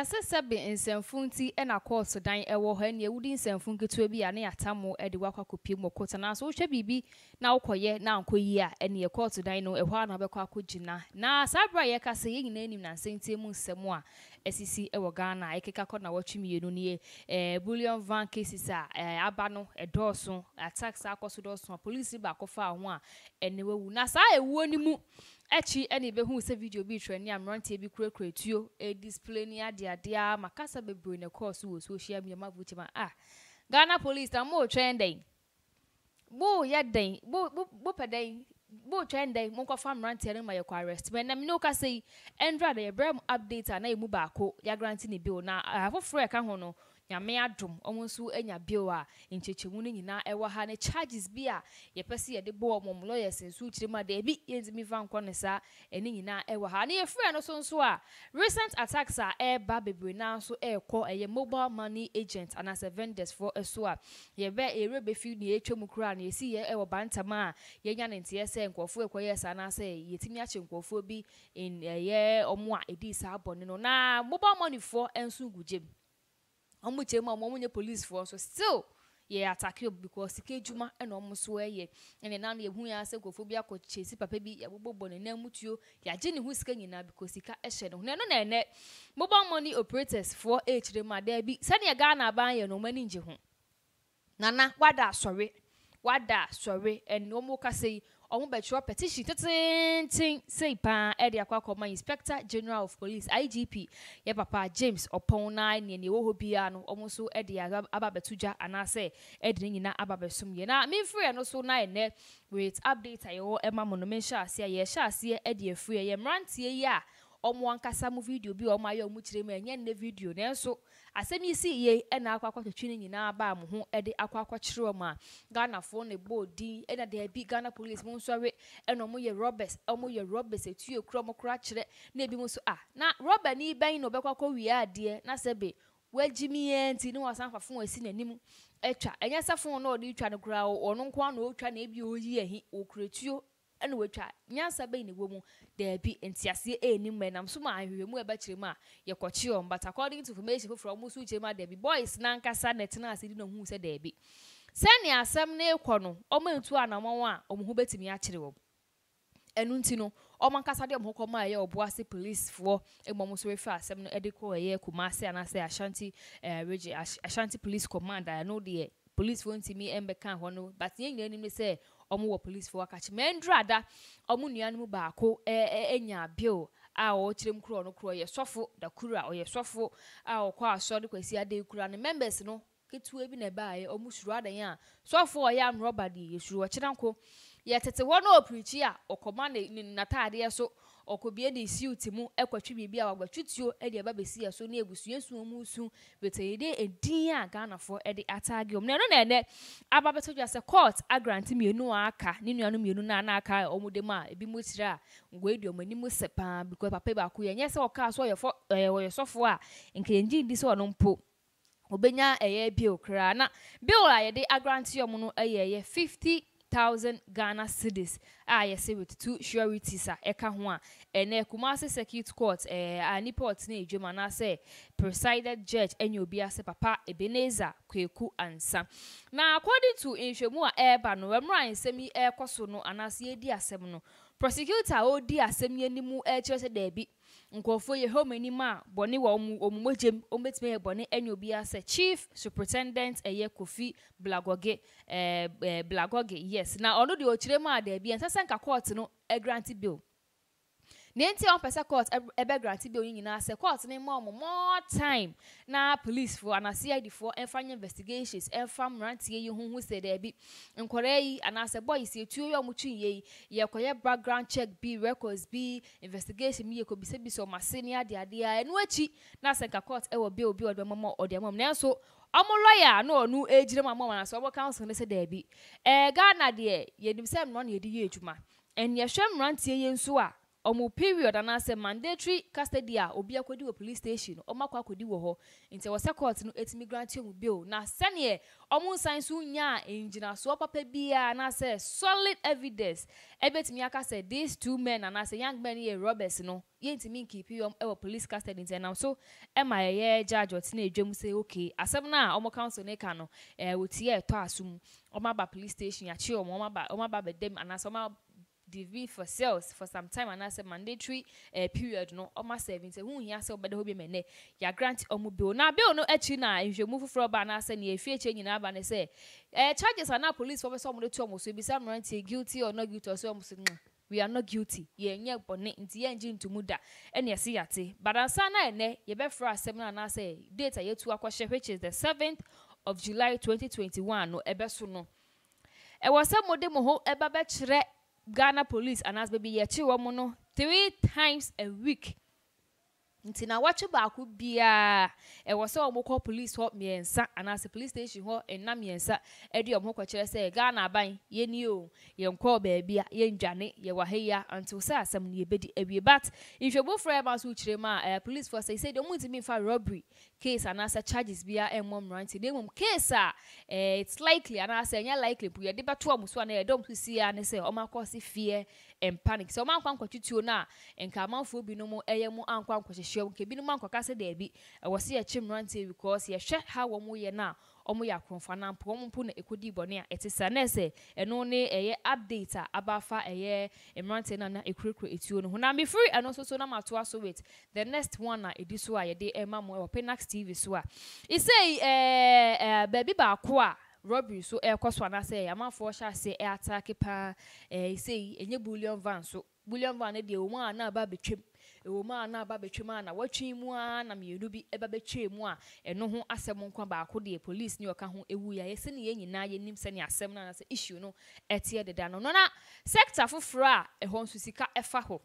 yɛasɛ sɛbe nsɛmfo nti ɛna kɔɔto dan ɛwɔ hɔ ɛneɛ wode nsɛmfo nketewa bi a ne yɛatamo de woakɔ akɔpie mu ɔkɔta nanso wohwɛ biribi na wokɔyɛ na ankɔ yie a dan no ɛhɔ a na wobɛkɔ akɔgyina na saa berɛ a yɛka sɛ yɛn nyinaa nim nansɛntie mu nsɛm ɛsisi ɛwɔ ghana a ɛkeka na wɔtwe mmienu no yɛ bullion van cases a a akyi ɛna ebɛhu sɛ video bi twɛ ne mmeranteɛ bi kurakura tuo edisplay ne adeade a makasa bebree na kɔɔ so wɔ social media ma vote ma a ah. ghana police na mo twɛn dɛn bo yɛ dɛn bo bo bo pɛ dɛn bo twɛn dɛn mo nkɔfa mmeranteɛ no ma yɛ kɔ arrest mɛ nam ne okasa yi ɛndra de yɛ brɛ mu update a na yɛ mu baako yɛ agrante ne bill na afoforɔ ɛka ho no nyame adom ɔmo nso anya bill a nkyɛkyɛmu no nyinaa ɛwɔ ha ne charges bi a yɛpɛ sɛ yɛde bɔ ɔmo lawyers nso kyerɛ mu a deebi yɛntumi fa nkɔ ne saa ɛne nyinaa ɛwɔ ha ne yɛfrɛ no so nso a recent attacks a ɛreba bebree naa nso ɛrekɔ ɛyɛ mobile money agent anaasɛ vendors foɔ ɛso a yɛbɛ ɛwura bɛfi ne yɛtwa mu koraa na yɛsi yɛ ɛwɔ bantam a yɛnya ne nteɛ sɛ nkurɔfoɔ ɛkɔyɛ saa anaasɛ yɛtumi akyɛ nkurɔfoɔ bi ɛyɛ na mobile money foɔ nso ɔmo kyerɛ mu a ɔmo nyɛ polisi foɔ so still yɛ atake o because sika edwuma ɛna ɔmo so ɛyɛ ɛna nan yɛ hu ya sɛ nkorɔfoɔ bi akɔ kyɛ papa bi yɛbobɔbɔ ne nan mu tuo yɛagye ne ho sika nyinaa because sika ɛhyɛ no na ɛno na ɛnɛ mobile money operators foɔ ɛkyerɛ mu adaa bi sɛdeɛ ghana aban yɛ no ɔmo ani ngye ho nana wada asɔre wada asɔre ɛna ɔmo kasa yi ɔmo bɛtwerɛ petition tententen sei paa ɛde akɔ akɔma inspector general of police igp yɛ papa james ɔpɔn na nea nea ɛwɔ hɔ biara no ɔmo nso ɛde aba abɛto dwa anaasɛ ɛde ne nyinaa aba abɛsom yɛ na mefiri ɛno so na ɛnɛ with update a yɛwɔ ɛma mo no mehyɛ aseɛ yɛhyɛ aseɛ ɛde afiri yɛ mmeranteɛ yi a ɔmo ankasa mu video bi a ɔmo ayɛ ɔmo kyerɛ mu nne video nanso asɛm yi si yie ɛna akɔ akɔtwitwi ne nyinaa baa mo ho ɛde akɔ akɔkyerɛ a na ɛbɔ odi ɛna deebi ghana police mo nsɔre ɛna ɔmo yɛ robbers ɔmo yɛ robbers etu ekura ɔmo kora kyerɛ na ebi mo nso a ah, na robber ni bɛn na ɔbɛkɔ akɔ wie adeɛ na sɛ be wagyi mi yɛn nti ne esi n'anim na ɔde twa no koraa ɔno na ɔretwa na ebi ɛna watwa nyansa bɛyi na ɛwɔ mu daabi ntiaseɛ ɛni mu ɛnam so ma ahwehwɛ mu ɛbɛkyerɛ mu a yɛkɔkye wɔn but according to information foforɔ ɔmo kyerɛ mu a daabi boys nankasa na ɛtena ase di na ohun sɛ daabi sɛnea asɛm no ɛkɔ no ɔmo ntu anamɔn a ɔmo ho bɛtumi akyerɛ wɔn ɛnu nti no ɔmo ankasa de ɔmo ɛyɛ polisifoɔ ɛmu ɔmo refa asɛm no ɛde kɔ ɛyɛ kumase ashanti ɛɛ eh, ashanti police ɛno deɛ polisifoɔ ntumi ɛmbɛka hɔ no but yɛn nyinaa ɔmo wɔ polisifoɔ akakye mɛnduru ada ɔmo nua no mu baako ɛɛ ɛnya bill a ɔkyerɛ mu kuro ɔno kuro ɔyɛ sɔfo dakuru a ɔyɛ sɔfo a ɔkɔ asɔ de kwasi ade kura no members no ketewa bi na ɛbaayɛ ɔmo suru adan a sɔfo a ɔyɛ amrɔba deɛ yɛ suru ɔkyerɛ nko yɛtete hɔ na ɔpirikyi ɔkɔma ne ne so ɔkɔbie de siw te mu ɛkɔtwe biribi a wagbɛtwitio ɛde ɛba besi ɛso ne ebusua sua mu su betee de edin a ghanafoɔ ɛde ataage wɔn na ɛno na ɛnɛ aba bɛtɔ dwa sɛ court agrante mmienu a aka ne nuanu mmienu na anaka wɔn de mu a ebi mu kyerɛ a ngoi di wɔn anim sɛ paa because papa baako yɛ nyɛ sɛ ɔkaa so ɔyɛ fɔ ɛɛ ɔyɛ sɔfoɔ a nkɛyɛngye di sɛ ɔno mpo obenya ɛyɛ bill koraa na bill a yɛde agrante wɔn no ɛyɛ ɛyɛ fifty thousand Ghana cedis a yɛsɛ with two sureties a ɛka ho a ɛnɛ Kumasi circuit court ɛɛ eh, a nipa ɔtena edwuma anaasɛ presided judge ɛnyɛ obi ase papa Ebenezer Kweku Ansa na according to nhwɛmu a ɛɛba no mmerɛ a nsɛm yi ɛɛkɔ so no anaasɛ yɛdi asɛm no prosecutor a ɔredi asɛm yi anim ɛɛkyerɛ sɛ daabi nkurɔfoɔ yɛ home anim a bɔne wɔ ɔmo ɔmo mogyam ɔmo betumi yɛ bɔne ɛnyɛ obi asɛ chief superintendent ɛyɛ kofi blagoge ɛɛ ɛɛ blagoge yes na ɔno deɛ ɔkyerɛ mu a dɛbi ɛnsɛ sɛ nka court no ɛgrante bill nenti a ɔmpɛ sɛ court ɛbɛ grant bi oyin nyinaa sɛ court ne mma ɔmo more time na police fo anase adifoɔ ɛnfa nye investigations ɛnfa mmeranteɛ yi ho ho sɛ dɛbi nkɔlɛ yi anaasɛ boys etuo yi a ɔmo twi yie yi yɛkɔyɛ background check bi records bi investigation bi yɛkɔ bisabisa ɔmo ase ne ade ade a ɛnu akyi na sɛ nka court ɛwɔ bi obi ɔde ɔmo ɔde ɔmo nanso ɔmo lɔya na ɔno egyina mu amama naso ɔmo council ne sɛ dɛbi ɛɛ ghana deɛ yɛnim sɛ mmerɛ na yɛde yɛ adwuma ɛnìyɛhwɛ mmeranteɛ yɛ nso ọmụ period anaasɛ mandatory custody a obi akɔdi wɔ police station no ɔmo akɔ akɔdi hɔ nti ɛwɔ sɛ court no etimi grant na sɛneɛ ɔmo nsan so nyaa ngyinasoɔ papa biara anaasɛ solid evidence etimi aka sɛ these two men anaasɛ young men yɛ robbers no yɛntumi nkiipi wɔm ɛwɔ police custody nti ɛnam so ɛma yɛyɛ judge ɔtena edwam sɛ okay asɛm no a council ka no ɛɛ ɛtɔ aba police station DV for sales for some time and I said mandatory uh, period no ɔma serving sɛ huhia sɛ wobɛda hɔ bi ma ɛnɛ yɛagrant ɔmo bill na bill no akyi no a nhwɛmu foforɔ ba anaasɛ ne ɛfie kyɛ nyinaa ba ne sɛ uh, charges now police for some sɛ ɔmo de to ɔmo so ebisa mmeranteɛ guilty or not guilty ɔsɛ ɔmo so mm, we are not guilty yɛnyɛ bɔne nti yɛngye ntomu da ɛne ɛse yɛate but on ansa na ɛnɛ yɛbɛfrɛ And I say, date a yɛtu akɔhyɛ which is the seventh of july 2021 no ɛbɛso e, suno. ɛwɔ e, sɛ mode mo ho ɛba e, bɛkyerɛ ghana police anaasɛ baabi yɛkye wɔn no three times a week nti na wɔtwe baako biara ɛwɔ sɛ wɔn kɔ police hɔ mmiɛnsa anaasɛ police station hɔ nna mmiɛnsa ɛde wɔn ho kɔkyerɛ sɛ ghana aban yɛni o yɛn kɔɔ baabi a yɛn dwane yɛwɔ ha yi a nti sɛ asɛm no yɛbɛdi awie but nhwɛbofra yɛ ma nso kyerɛ mu a ɛɛ police force sɛ sɛ deɛ wɔn ntumi nfa robbery case anaasɛ charges biara ɛmmɔ mmeranteɛ na mmom case a ɛɛ it's likely anaasɛ ɛnyɛ likely po yɛde bɛto wɔn so a na yɛde wɔn so si ya ne sɛ wɔn akɔ si fie mpanic sɛ ɔmo ankɔ ankɔtutuo no a nka amanfoɔ binom ɛyɛ mu ankɔ ankɔhyehyɛ mu nka ebinom ankɔka sɛ daabi ɛwɔ sɛ yɛkye mmeranteɛ because yɛhwɛ ha wɔn yɛ no a wɔn yɛ akorɔmfa na mpo wɔn mpo na ɛkɔdi bɔne a ɛte sa na ɛsɛ ɛno ne ɛyɛ update a abafa ɛyɛ mmeranteɛ no a na ɛkurakura etuo no ho na mefiri ɛno nso so na matoa so wait the next one a ɛdi so a yɛde ɛma mo ɛwɔ penax tv so a ɛsɛ yi ɛɛ ɛɛ baabi baako a robbery so ɛrekɔ eh, so anaasɛ eh, amanfoɔ hyɛ ase ɛataake eh, paa ɛɛ sei ɛnyɛ bullion van so bullion van no deɛ wɔn a na aba abɛtwam ɛwɔ mu a na aba abɛtwam a na wɔatwi mu a na mmienu bi ɛba abɛtwa mu a ɛno ho asɛm nkwa baako deɛ police ne ɔka ho ewu yɛ ayɛsɛ ne yɛn nyinaa yɛnim sɛnea asɛm no anaasɛ issue no ɛteɛ deda no nona sector foforɔ a ɛhɔ nso sika ɛfa hɔ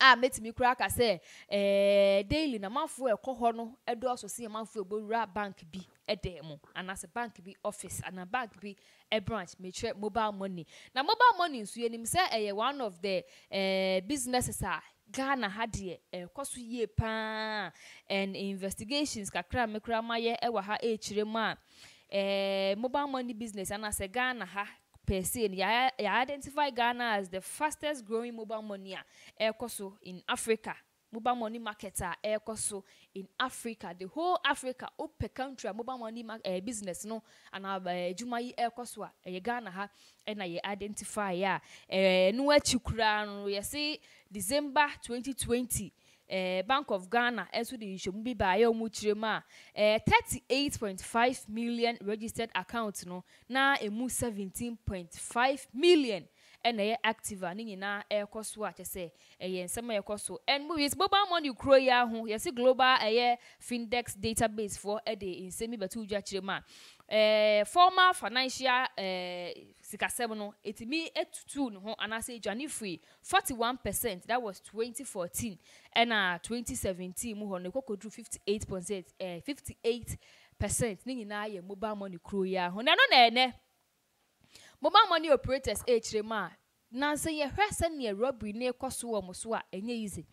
a mɛtumi kura aka sɛ ɛɛɛ daily na amanfoɔ ɛkɔ hɔ no ɛdɔɔso si amanfoɔ ɛbɛwura bank bi ɛdan mu anaasɛ bank bi office ana bank bi branch mekyerɛ mobile money na mobile money nso yɛnim sɛ ɛyɛ one of the uh, businesses a ghana ha deɛ ɛkɔ so yie paa and investigations kakra mekora ma yɛ ɛwɔ ha ɛrekyerɛ mu a ɛɛ mobile money business anaasɛ ghana ha per se no yɛa identify ghana as the fastest growing mobile money a ɛrekɔ so in africa mobile money market a ɛrekɔ so in africa the whole africa wopɛ country a mobile money ma ɛɛ eh, business no anaa ɛɛ eh, adwuma yi ɛrekɔ so a ɛyɛ ghana ha ɛna yɛ identify a ɛɛ eh, no akyi koraa no yɛsi december twenty twenty eh, bank of ghana nso de nhwɛmu bi baayɛ wɔn kyerɛ mu a eh, thirty eight point five million registered account no na emu seventeen point five million ɛna ɛyɛ active a ne nyinaa ɛrekɔ so a kyɛ sɛ ɛyɛ nsɛm a ɛrekɔ so and movies mobile money kuro yi aho yɛsi global ɛyɛ findex database foɔ ɛde nsɛm yi bɛtu dwa kyerɛ mu a ɛɛ formal financial ɛɛ sikasɛm no etumi etutu ne ho anaasɛ edwane firi forty one percent that was twenty fourteen ɛna twenty seventeen mu hɔ no ekɔkɔ duru fifty eight percent ɛɛ fifty eight percent ne nyinaa yɛ mobile money kuro yi aho na ɛno na ɛnɛ. mobile money operators ekyire eh, mu a nansa yɛhwɛ sɛnea robbery no ɛkɔ so wɔ mo so a ɛnyɛ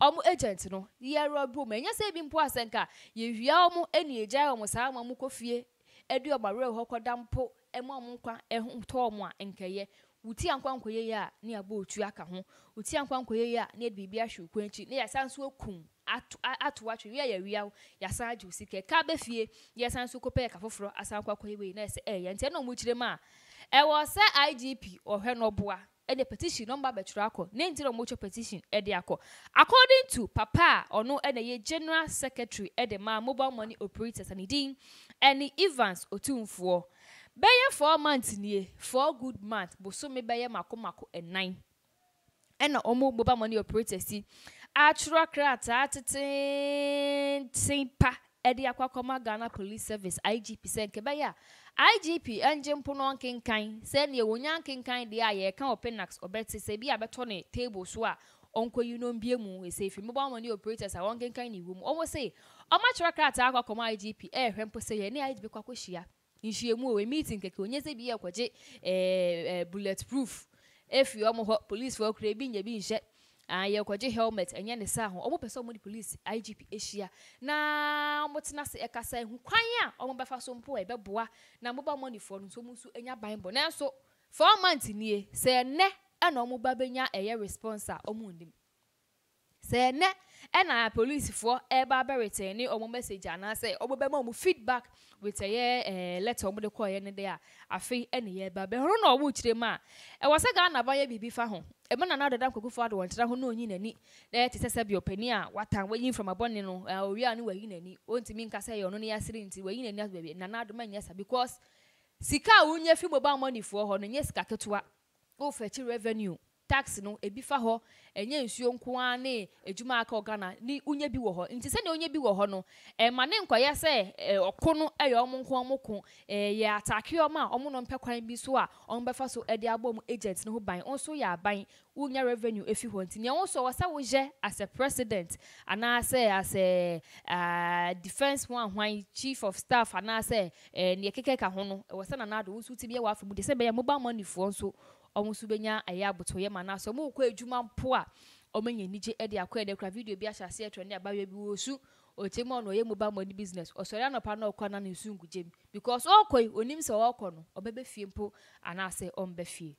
ɔmo agent no mu ɛnyɛ sɛ ebi mpo asɛnka yɛwia ɔmo ɛne egya wɔn saa ma ɔmo kɔ fie ɛde ɔmo awerɛ hɔ kɔda mpo ɔmo nkwa ɔmo a nkɛyɛ wuti ankwankoye yɛ a ne abɔ otu aka ho wuti ankwankoye yɛ a ne biribi ahwɛ okun akyi ne yɛsan so ekum ato ato atwe wia yɛ wia agye osi kɛ kaa kɔpɛ yɛ ka foforɔ asa wei na yɛsɛ ɛwɔ sɛ igp ɔhwɛ no ɔboa ɛde petition nɔmba bɛtwerɛ akɔ ne nti na wɔtwa petition ɛde akɔ according to papa a ɔno ɛna yɛ general secretary ɛde maa mobile money operators ne din ɛne evans otumfoɔ bɛyɛ four months nie four good months bosome bɛyɛ mako mako ɛnan ɛna wɔn mobile money operators yi atwerɛ krataa tenten pa ɛde akɔ akɔma ghana police service igp sɛ nkɛbɛyɛ a igp ɛngye mpo no nkenkan sɛnea wɔnya nkenkan deɛ a yɛka ɔpenax ɔbɛte sɛ bi a bɛtɔ ne table so a ɔnkɔ yi no mbie mu ɛsɛ fi mobile money operators a wɔnkenkan ne wɔ mu ɔmo se ɔmakyerɛ krataa akɔ akɔma igp ɛɛhwɛ mpo sɛ yɛne igp kɔ akɔhyia nhyiamu wɔ meeting kɛkɛ onye sɛ bi yɛ kɔgye bullet proof efi ɔmo hɔ police foɔ kura ebi nya bi nhyɛ yɛkɔgye helmet ɛnyɛ ne saa ho ɔmo sɛ police igp ahyia na ɔmo tena se kwanye ho kwan a ɔmo so mpo a ɛbɛboa na mobile money foɔ no nso ɔmo nso anya ban nanso four months nie sɛ ɛnɛ ɛna ɔmo bɛnya ɛyɛ response a ɔmo sɛ ɛnɛ ɛna polisifoɔ ɛreba abɛretɛn ne ɔmo message anaasɛ ɔmo bɛma ɔmo feedback with ɛyɛ ɛɛ eh, letter ɔmo de kɔɔ yɛ ne de a afei ɛna yɛ ɛba bɛ horo na ɔmo kyerɛ mu a ɛwɔ sɛ ghana ba yɛ biribi fa ho ɛmu nana dada nkoko fo ado wɔn tera ho na onyi n'ani na ɛte sɛ sɛbi ɔpanin a watan wɔyi nframa bɔne no ɛɛ eh, owia no wɔyi n'ani ontumi nkasa yɛ ɔno ne yasiri nti wɔyi n'ani asɔ baabi nana adoma nyɛ sa because sika a wonye fi mobile money foɔ hɔ no nyɛ sika ketewa ofɛ akyi revenue tax no ebi fa hɔ ɛnyɛ nsuo nko ara ne edwuma aka ghana ne onye bi wɔ hɔ nti sɛnea unye bi wɔ hɔ no ɛma eh, ne nkɔyɛ sɛ ɛɛ eh, ɔko no ɛyɛ ɔmo nko ɔmo ko ɛɛ eh, yɛ ataake ɔmo a ɔmo no mpɛ kwan bi so a ɔmo bɛfa so ɛde abɔ ɔmo agent no ho ban ɔnso yɛ aban wonya revenue efi hɔ nti nea ɔnso ɔwɔ sɛ woyɛ as a president anaasɛ as a ɛɛ ah, defence ho ahwan chief of staff anaasɛ ɛɛ nea keke ka ho no ɛwɔ sɛ nanaado nso ti bi yɛ wɔ afi mu ɔmo nso bɛnya ɛyɛ eh, aboto yɛ ma na ɔmo kɔ adwuma mpo a ɔmo nya anigye ɛde akɔ ɛdɛ kura video bi ahyɛ aseɛ trɛ ne abayewa bi wɔ su otem a ɔyɛ mobile money business ɔsɔre anɔpa na ɔkɔ na ne nsu mu because ɔkɔ yi onim sɛ ɔkɔ no ɔbɛbɛ fie mpo anaasɛ ɔmbɛ fie.